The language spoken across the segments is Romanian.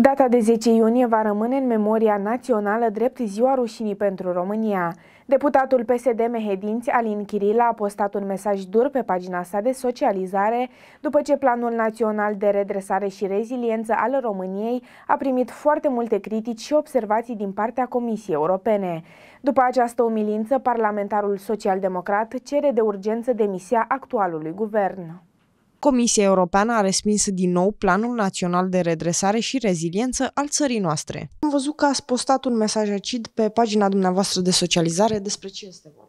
Data de 10 iunie va rămâne în memoria națională drept ziua rușinii pentru România. Deputatul PSD Mehedinți, Alin Chirila, a postat un mesaj dur pe pagina sa de socializare după ce Planul Național de Redresare și Reziliență al României a primit foarte multe critici și observații din partea Comisiei Europene. După această umilință, parlamentarul social-democrat cere de urgență demisia actualului guvern. Comisia Europeană a respins din nou Planul Național de Redresare și Reziliență al țării noastre. Am văzut că ați postat un mesaj acid pe pagina dumneavoastră de socializare. Despre ce este vorba?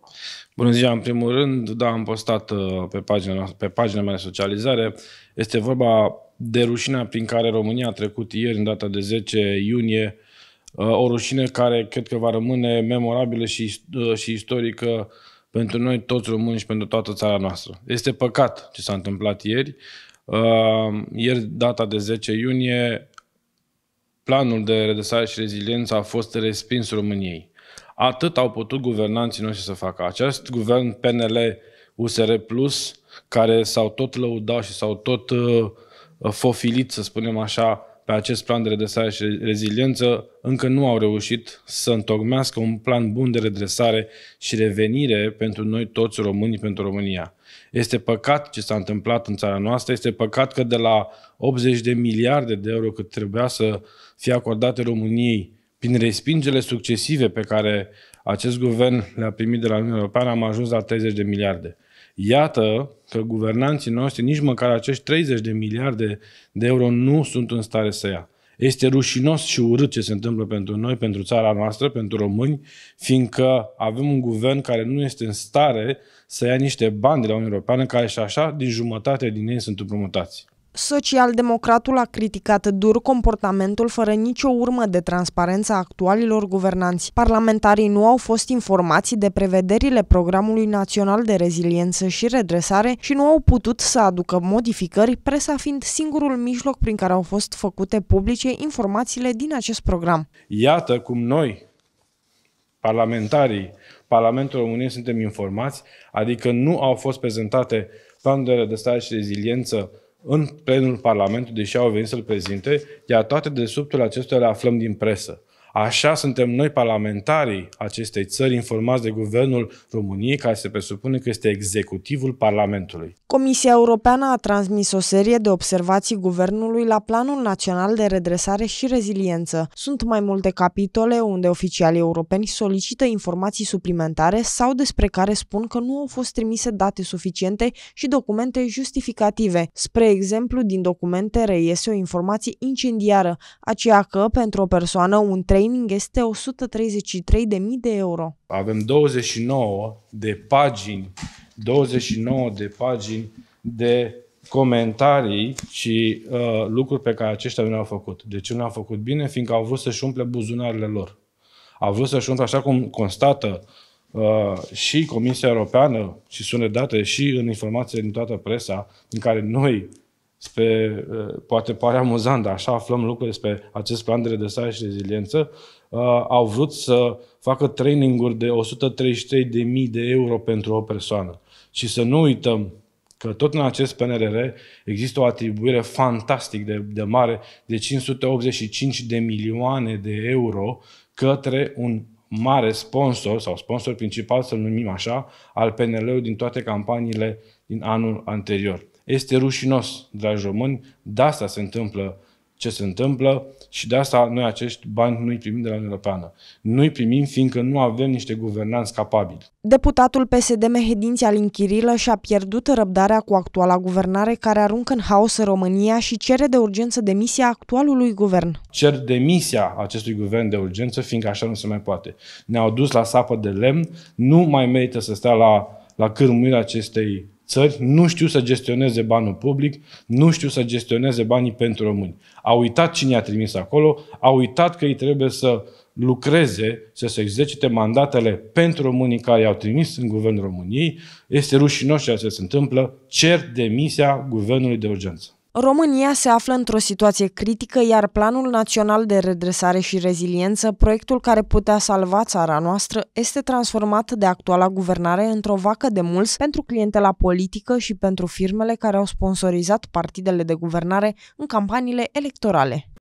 Bună ziua, în primul rând, da, am postat uh, pe pagina, pe pagina mea de socializare. Este vorba de rușinea prin care România a trecut ieri, în data de 10 iunie, uh, o rușine care cred că va rămâne memorabilă și, uh, și istorică pentru noi toți români și pentru toată țara noastră. Este păcat ce s-a întâmplat ieri. Uh, ieri, data de 10 iunie, planul de redresare și reziliență a fost respins României. Atât au putut guvernanții noștri să facă. Acest guvern PNL USR Plus, care s-au tot lăudat și s-au tot uh, fofilit, să spunem așa, pe acest plan de redresare și reziliență încă nu au reușit să întocmească un plan bun de redresare și revenire pentru noi toți românii, pentru România. Este păcat ce s-a întâmplat în țara noastră, este păcat că de la 80 de miliarde de euro cât trebuia să fie acordate României prin respingele succesive pe care acest guvern le-a primit de la Uniunea Europeană, am ajuns la 30 de miliarde. Iată că guvernanții noștri, nici măcar acești 30 de miliarde de euro, nu sunt în stare să ia. Este rușinos și urât ce se întâmplă pentru noi, pentru țara noastră, pentru români, fiindcă avem un guvern care nu este în stare să ia niște bani de la Uniunea Europeană, care și așa, din jumătate din ei sunt împrumutați. Socialdemocratul a criticat dur comportamentul fără nicio urmă de transparență a actualilor guvernanți. Parlamentarii nu au fost informați de prevederile Programului Național de Reziliență și Redresare și nu au putut să aducă modificări, presa fiind singurul mijloc prin care au fost făcute publice informațiile din acest program. Iată cum noi, parlamentarii Parlamentului României, suntem informați, adică nu au fost prezentate planurile de stare și reziliență în plenul Parlamentului, deși au venit să-l prezinte, iar toate de subtul acestuia le aflăm din presă. Așa suntem noi, parlamentarii acestei țări, informați de guvernul României, care se presupune că este executivul Parlamentului. Comisia Europeană a transmis o serie de observații guvernului la Planul Național de Redresare și Reziliență. Sunt mai multe capitole unde oficialii europeni solicită informații suplimentare sau despre care spun că nu au fost trimise date suficiente și documente justificative. Spre exemplu, din documente reiese o informație incendiară, aceea că pentru o persoană un tren training este 133.000 de euro. Avem 29 de pagini, 29 de pagini de comentarii și uh, lucruri pe care aceștia nu le-au făcut. De deci ce nu le-au făcut bine? Fiindcă au vrut să-și umple buzunarele lor. Au vrut să-și umple, așa cum constată Uh, și Comisia Europeană și sunt date și în informații din toată presa, în care noi Spre, eh, poate pare amuzant, dar așa aflăm lucruri despre acest plan de redresare și reziliență. Eh, au vrut să facă traininguri de 133.000 de euro pentru o persoană. Și să nu uităm că tot în acest PNRR există o atribuire fantastic de, de mare de 585 de milioane de euro către un mare sponsor sau sponsor principal, să-l numim așa, al PNL-ului din toate campaniile din anul anterior. Este rușinos, dragi români, de asta se întâmplă ce se întâmplă și de asta noi acești bani nu-i primim de la Uniunea Europeană. Nu-i primim fiindcă nu avem niște guvernanți capabili. Deputatul PSD Mehedinți Alin Chirilă și-a pierdut răbdarea cu actuala guvernare care aruncă în haos România și cere de urgență demisia actualului guvern. Cer demisia acestui guvern de urgență fiindcă așa nu se mai poate. Ne-au dus la sapă de lemn, nu mai merită să stea la, la cârmuirea acestei țări nu știu să gestioneze banul public, nu știu să gestioneze banii pentru români. A uitat cine i-a trimis acolo, a uitat că ei trebuie să lucreze, să se exercite mandatele pentru românii care i-au trimis în Guvernul României. Este rușinos ceea ce se întâmplă, cer demisia Guvernului de urgență. România se află într-o situație critică, iar Planul Național de Redresare și Reziliență, proiectul care putea salva țara noastră, este transformat de actuala guvernare într-o vacă de mulți pentru clientela politică și pentru firmele care au sponsorizat partidele de guvernare în campaniile electorale.